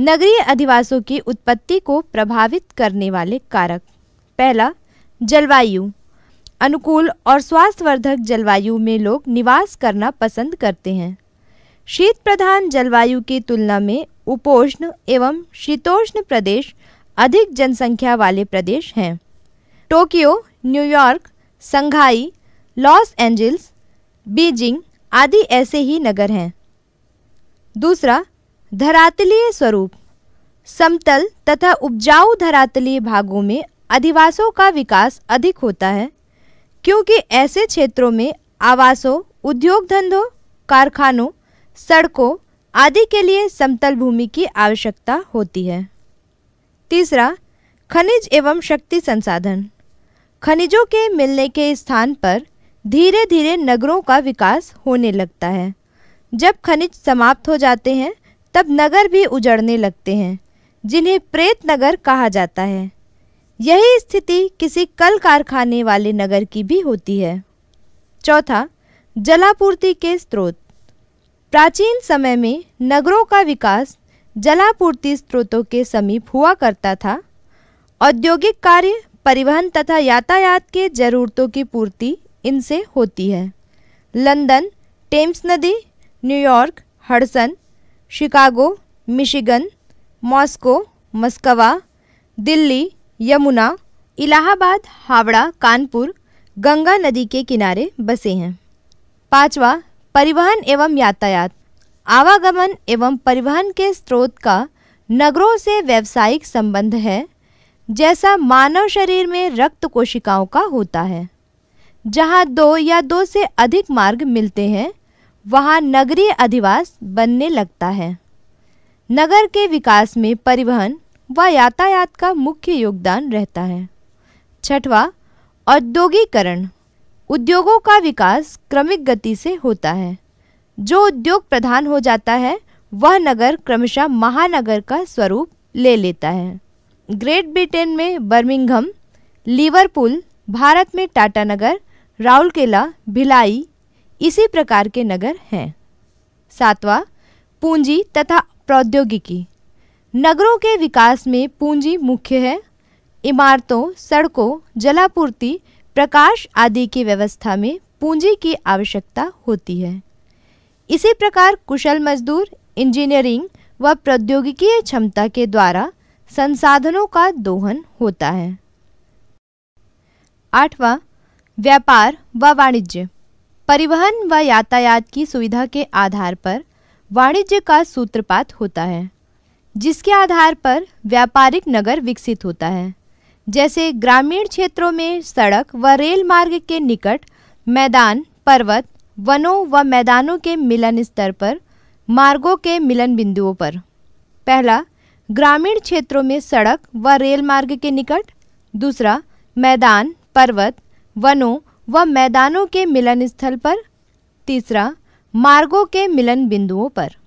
नगरीय अधिवासों की उत्पत्ति को प्रभावित करने वाले कारक पहला जलवायु अनुकूल और स्वास्थ्यवर्धक जलवायु में लोग निवास करना पसंद करते हैं शीत प्रधान जलवायु की तुलना में उपोष्ण एवं शीतोष्ण प्रदेश अधिक जनसंख्या वाले प्रदेश हैं Tokyo New York Shanghai Los Angeles Beijing आदि ऐसे ही नगर हैं दूसरा धरातलीय स्वरूप समतल तथा उपजाऊ धरातलीय भागों में अधिवासों का विकास अधिक होता है क्योंकि ऐसे क्षेत्रों में आवासों उद्योग धंधों कारखानों सड़कों आदि के लिए समतल भूमि की आवश्यकता होती है तीसरा खनिज एवं शक्ति संसाधन खनिजों के मिलने के स्थान पर धीरे धीरे नगरों का विकास होने लगता है जब खनिज समाप्त हो जाते हैं तब नगर भी उजड़ने लगते हैं जिन्हें प्रेत नगर कहा जाता है यही स्थिति किसी कल कारखाने वाले नगर की भी होती है चौथा जलापूर्ति के स्रोत प्राचीन समय में नगरों का विकास जलापूर्ति स्रोतों के समीप हुआ करता था औद्योगिक कार्य परिवहन तथा यातायात के जरूरतों की पूर्ति इनसे होती है लंदन टेम्स नदी New York Hudson Chicago Michigan Moscow Moskva Delhi Yamuna Allahabad Howrah Kanpur Ganga नदी के किनारे बसे हैं पांचवा परिवहन एवं यातायात आवागमन एवं परिवहन के स्रोत का नगरों से व्यावसायिक संबंध है जैसा मानव शरीर में रक्त कोशिकाओं का होता है जहाँ दो या दो से अधिक मार्ग मिलते हैं वहाँ नगरीय अधिवास बनने लगता है नगर के विकास में परिवहन व यातायात का मुख्य योगदान रहता है छठवा औद्योगिकरण उद्योगों का विकास क्रमिक गति से होता है जो उद्योग प्रधान हो जाता है वह नगर क्रमशः महानगर का स्वरूप ले लेता है ग्रेट ब्रिटेन में बर्मिंघम लिवरपूल भारत में टाटा नगर राउरकेला भिलाई इसी प्रकार के नगर हैं सातवां पूंजी तथा प्रौद्योगिकी नगरों के विकास में पूंजी मुख्य है इमारतों सड़कों जलापूर्ति प्रकाश आदि की व्यवस्था में पूंजी की आवश्यकता होती है इसी प्रकार कुशल मजदूर इंजीनियरिंग व प्रौद्योगिकीय क्षमता के द्वारा संसाधनों का दोहन होता है आठवां व्यापार व वा वाणिज्य परिवहन व यातायात की सुविधा के आधार पर वाणिज्य का सूत्रपात होता है जिसके आधार पर व्यापारिक नगर विकसित होता है जैसे ग्रामीण क्षेत्रों में सड़क व रेल मार्ग के निकट मैदान पर्वत वनों व मैदानों के मिलन स्तर पर मार्गों के मिलन बिंदुओं पर पहला ग्रामीण क्षेत्रों में सड़क व रेल मार्ग के निकट दूसरा मैदान पर्वत वनों व मैदानों के मिलन स्थल पर तीसरा मार्गों के मिलन बिंदुओं पर